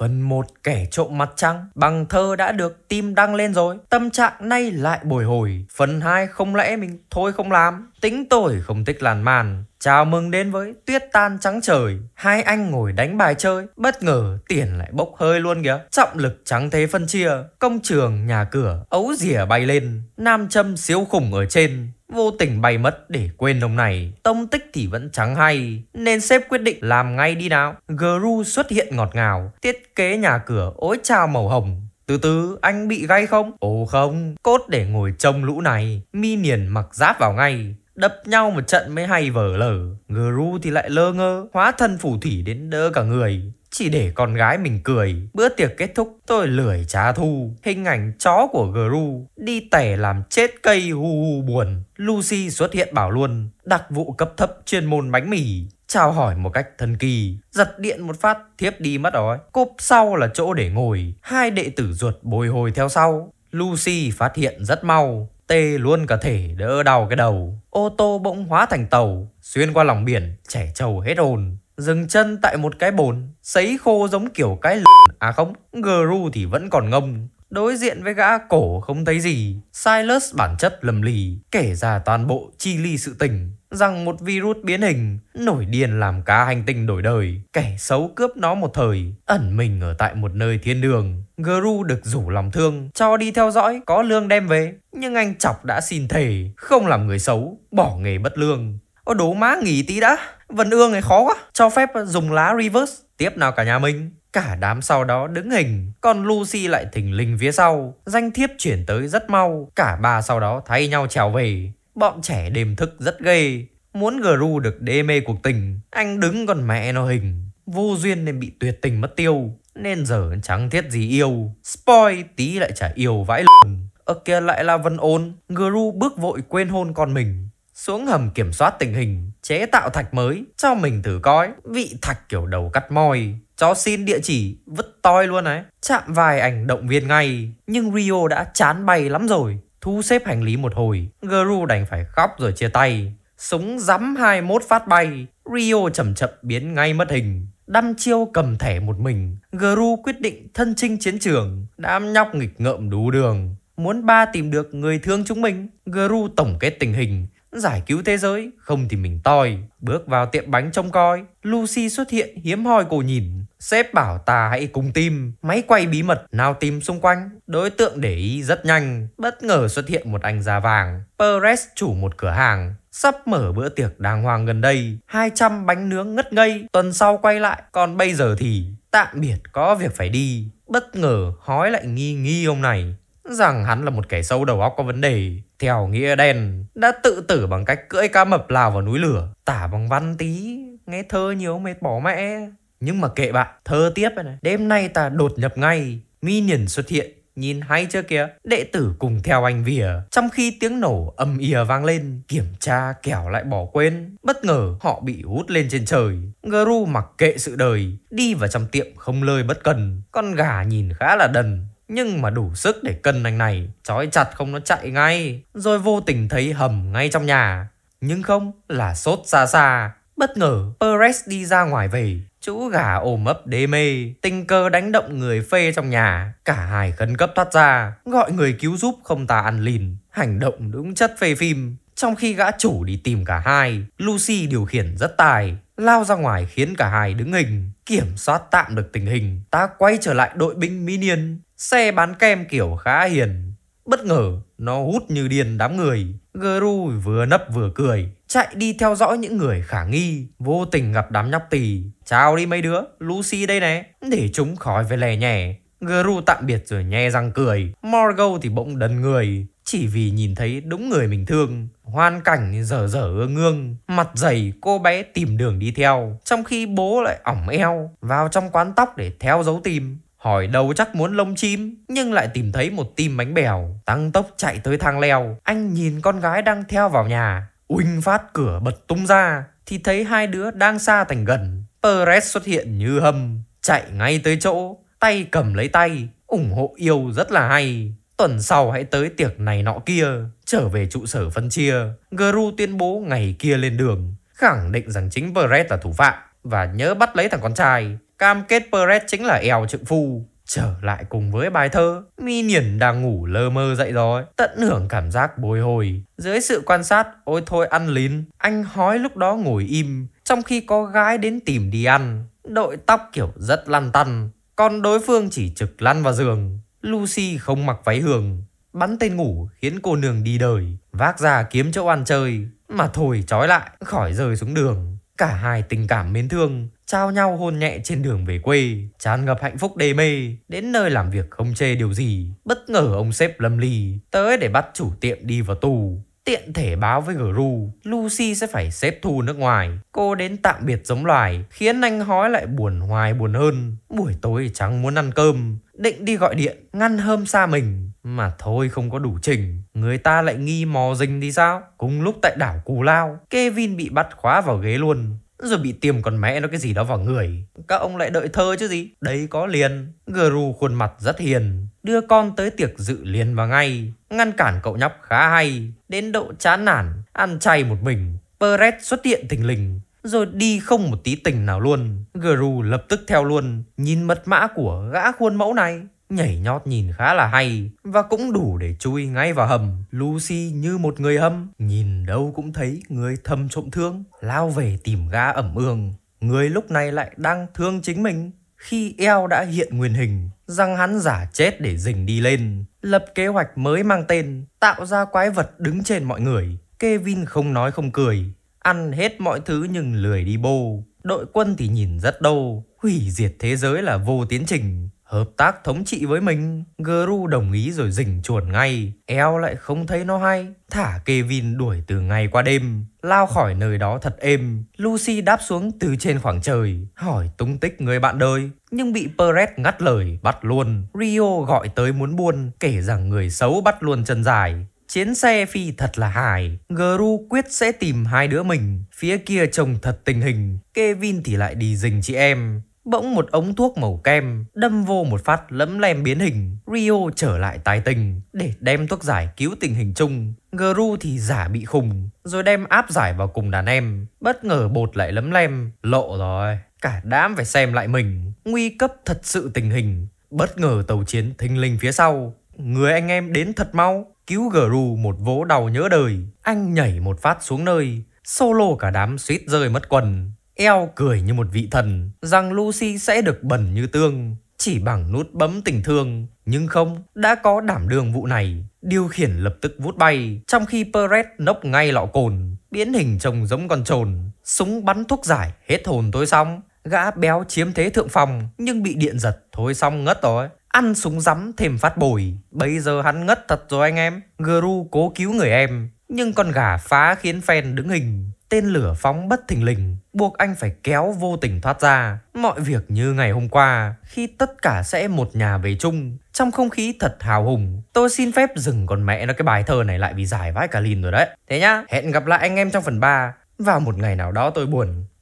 Phần 1 kẻ trộm mặt trăng Bằng thơ đã được tim đăng lên rồi Tâm trạng nay lại bồi hồi Phần 2 không lẽ mình thôi không làm Tính tội không thích làn màn Chào mừng đến với Tuyết tan trắng trời Hai anh ngồi đánh bài chơi Bất ngờ tiền lại bốc hơi luôn kìa Trọng lực trắng thế phân chia Công trường, nhà cửa, ấu rỉa bay lên Nam châm siêu khủng ở trên Vô tình bay mất để quên ông này Tông tích thì vẫn chẳng hay Nên sếp quyết định làm ngay đi nào Gru xuất hiện ngọt ngào Thiết kế nhà cửa ối trao màu hồng từ từ anh bị gay không? Ồ không, cốt để ngồi trông lũ này Mi niền mặc giáp vào ngay Đập nhau một trận mới hay vở lở Gru thì lại lơ ngơ Hóa thân phù thủy đến đỡ cả người chỉ để con gái mình cười. Bữa tiệc kết thúc, tôi lười trả thu. Hình ảnh chó của Gru đi tẻ làm chết cây hu hu buồn. Lucy xuất hiện bảo luôn, đặc vụ cấp thấp chuyên môn bánh mì. Chào hỏi một cách thần kỳ, giật điện một phát thiếp đi mất đói. Cúp sau là chỗ để ngồi, hai đệ tử ruột bồi hồi theo sau. Lucy phát hiện rất mau, tê luôn cả thể đỡ đau cái đầu. Ô tô bỗng hóa thành tàu, xuyên qua lòng biển, trẻ trầu hết hồn. Dừng chân tại một cái bồn, sấy khô giống kiểu cái l... À không, gru thì vẫn còn ngông. Đối diện với gã cổ không thấy gì, Silas bản chất lầm lì, kể ra toàn bộ chi ly sự tình rằng một virus biến hình nổi điên làm cá hành tinh đổi đời, kẻ xấu cướp nó một thời, ẩn mình ở tại một nơi thiên đường. Gru được rủ lòng thương, cho đi theo dõi, có lương đem về. Nhưng anh chọc đã xin thề, không làm người xấu, bỏ nghề bất lương. Ô đố má nghỉ tí đã, vần ương này khó quá. Cho phép dùng lá reverse, tiếp nào cả nhà mình. Cả đám sau đó đứng hình, còn Lucy lại thình lình phía sau. Danh thiếp chuyển tới rất mau, cả ba sau đó thay nhau trèo về. Bọn trẻ đêm thức rất ghê. Muốn gru được đê mê cuộc tình. Anh đứng còn mẹ nó hình. Vô duyên nên bị tuyệt tình mất tiêu. Nên giờ chẳng thiết gì yêu. Spoil tí lại chả yêu vãi lùng. Ở kia lại là Vân Ôn. Gru bước vội quên hôn con mình. Xuống hầm kiểm soát tình hình. Chế tạo thạch mới. Cho mình thử coi. Vị thạch kiểu đầu cắt môi. Chó xin địa chỉ, vứt toi luôn ấy. Chạm vài ảnh động viên ngay, nhưng Rio đã chán bay lắm rồi. Thu xếp hành lý một hồi, Gru đành phải khóc rồi chia tay. Súng rắm 21 phát bay, Rio chậm chậm biến ngay mất hình. Đăm chiêu cầm thẻ một mình, Gru quyết định thân chinh chiến trường, đám nhóc nghịch ngợm đủ đường. Muốn ba tìm được người thương chúng mình, Gru tổng kết tình hình, giải cứu thế giới, không thì mình toi. Bước vào tiệm bánh trông coi, Lucy xuất hiện hiếm hoi cổ nhìn. Sếp bảo ta hãy cùng tìm Máy quay bí mật nào tìm xung quanh Đối tượng để ý rất nhanh Bất ngờ xuất hiện một anh già vàng Perez chủ một cửa hàng Sắp mở bữa tiệc đàng hoàng gần đây 200 bánh nướng ngất ngây Tuần sau quay lại Còn bây giờ thì tạm biệt có việc phải đi Bất ngờ hói lại nghi nghi ông này Rằng hắn là một kẻ sâu đầu óc có vấn đề Theo nghĩa đen Đã tự tử bằng cách cưỡi ca mập lao vào núi lửa Tả bằng văn tí Nghe thơ nhiều mệt bỏ mẹ nhưng mà kệ bạn, thơ tiếp này. Đêm nay ta đột nhập ngay, Minion xuất hiện, nhìn hay chưa kìa Đệ tử cùng theo anh vỉa Trong khi tiếng nổ âm ỉa vang lên Kiểm tra kẻo lại bỏ quên Bất ngờ họ bị hút lên trên trời guru mặc kệ sự đời Đi vào trong tiệm không lơi bất cần Con gà nhìn khá là đần nhưng mà đủ sức để cân anh này Chói chặt không nó chạy ngay Rồi vô tình thấy hầm ngay trong nhà Nhưng không là sốt xa xa Bất ngờ Perez đi ra ngoài về Chú gà ôm ấp đê mê, tình cơ đánh động người phê trong nhà. Cả hai khẩn cấp thoát ra, gọi người cứu giúp không ta ăn lìn. Hành động đúng chất phê phim. Trong khi gã chủ đi tìm cả hai, Lucy điều khiển rất tài, lao ra ngoài khiến cả hai đứng hình. Kiểm soát tạm được tình hình, ta quay trở lại đội binh Minion. Xe bán kem kiểu khá hiền, Bất ngờ, nó hút như điên đám người. Gru vừa nấp vừa cười, chạy đi theo dõi những người khả nghi, vô tình gặp đám nhóc tỳ. Chào đi mấy đứa, Lucy đây nè, để chúng khỏi về lè nhẹ Gru tạm biệt rồi nhe răng cười, Morgo thì bỗng đần người, chỉ vì nhìn thấy đúng người mình thương. Hoàn cảnh dở dở ương ương, mặt dày cô bé tìm đường đi theo, trong khi bố lại ỏng eo, vào trong quán tóc để theo dấu tìm. Hỏi đầu chắc muốn lông chim Nhưng lại tìm thấy một tim bánh bèo Tăng tốc chạy tới thang leo Anh nhìn con gái đang theo vào nhà Uinh phát cửa bật tung ra Thì thấy hai đứa đang xa thành gần Perez xuất hiện như hâm Chạy ngay tới chỗ Tay cầm lấy tay ủng hộ yêu rất là hay. Tuần sau hãy tới tiệc này nọ kia, trở về trụ sở phân chia. guru tuyên bố ngày kia lên đường, khẳng định rằng chính Perez là thủ phạm và nhớ bắt lấy thằng con trai. Cam kết Perret chính là eo trượng phu trở lại cùng với bài thơ mi niển đang ngủ lơ mơ dậy rồi tận hưởng cảm giác bồi hồi dưới sự quan sát ôi thôi ăn lín anh hói lúc đó ngồi im trong khi có gái đến tìm đi ăn đội tóc kiểu rất lăn tăn còn đối phương chỉ trực lăn vào giường lucy không mặc váy hường bắn tên ngủ khiến cô nương đi đời vác ra kiếm chỗ ăn chơi mà thôi trói lại khỏi rơi xuống đường cả hai tình cảm mến thương trao nhau hôn nhẹ trên đường về quê, tràn ngập hạnh phúc đê mê, đến nơi làm việc không chê điều gì. Bất ngờ ông sếp lâm ly, tới để bắt chủ tiệm đi vào tù. Tiện thể báo với Gru, Lucy sẽ phải xếp thu nước ngoài. Cô đến tạm biệt giống loài, khiến anh hói lại buồn hoài buồn hơn. Buổi tối chẳng muốn ăn cơm, định đi gọi điện, ngăn hơm xa mình. Mà thôi không có đủ trình Người ta lại nghi mò dình thì sao Cùng lúc tại đảo Cù Lao Kevin bị bắt khóa vào ghế luôn rồi bị tiêm con mẹ nó cái gì đó vào người Các ông lại đợi thơ chứ gì Đấy có liền Gru khuôn mặt rất hiền Đưa con tới tiệc dự liền vào ngay Ngăn cản cậu nhóc khá hay Đến độ chán nản Ăn chay một mình Perret xuất hiện thình lình rồi đi không một tí tình nào luôn. Gru lập tức theo luôn, nhìn mật mã của gã khuôn mẫu này nhảy nhót nhìn khá là hay và cũng đủ để chui ngay vào hầm. Lucy như một người hâm, nhìn đâu cũng thấy người thầm trộm thương, lao về tìm ga ẩm ương. Người lúc này lại đang thương chính mình khi eo đã hiện nguyên hình rằng hắn giả chết để dình đi lên. Lập kế hoạch mới mang tên tạo ra quái vật đứng trên mọi người. Kevin không nói không cười, ăn hết mọi thứ nhưng lười đi bô. Đội quân thì nhìn rất đâu, hủy diệt thế giới là vô tiến trình. Hợp tác thống trị với mình, Gru đồng ý rồi rình chuồn ngay. Eo lại không thấy nó hay, thả Kevin đuổi từ ngày qua đêm, lao khỏi nơi đó thật êm. Lucy đáp xuống từ trên khoảng trời, hỏi tung tích người bạn đời, nhưng bị Perez ngắt lời, bắt luôn. Rio gọi tới muốn buôn, kể rằng người xấu bắt luôn chân dài. Chiến xe phi thật là hài, Gru quyết sẽ tìm hai đứa mình, phía kia trông thật tình hình, Kevin thì lại đi rình chị em. Bỗng một ống thuốc màu kem đâm vô một phát lẫm lem biến hình. Rio trở lại tái tình để đem thuốc giải cứu tình hình chung. Gru thì giả bị khùng, rồi đem áp giải vào cùng đàn em. Bất ngờ bột lại lấm lem, lộ rồi. Cả đám phải xem lại mình. Nguy cấp thật sự tình hình. Bất ngờ tàu chiến thình lình phía sau. Người anh em đến thật mau, cứu Gru một vố đau nhớ đời. Anh nhảy một phát xuống nơi, solo cả đám suýt rơi mất quần. Eo cười như một vị thần rằng Lucy sẽ được bẩn như tương chỉ bằng nút bấm tình thương. Nhưng không, đã có đảm đường vụ này. Điều khiển lập tức vút bay, trong khi Perret nốc ngay lọ cồn, biến hình trông giống con trồn. Súng bắn thuốc giải, hết hồn tối xong. Gã béo chiếm thế thượng phòng, nhưng bị điện giật, thôi xong ngất rồi. Ăn súng rắm thêm phát bồi, bây giờ hắn ngất thật rồi anh em. Guru cố cứu người em, nhưng con gà phá khiến fan đứng hình. Tên lửa phóng bất thình lình, buộc anh phải kéo vô tình thoát ra. Mọi việc như ngày hôm qua, khi tất cả sẽ một nhà về chung. Trong không khí thật hào hùng, tôi xin phép dừng con mẹ nó cái bài thơ này lại vì giải vãi cả lìn rồi đấy. Thế nhá, hẹn gặp lại anh em trong phần 3. Vào một ngày nào đó tôi buồn,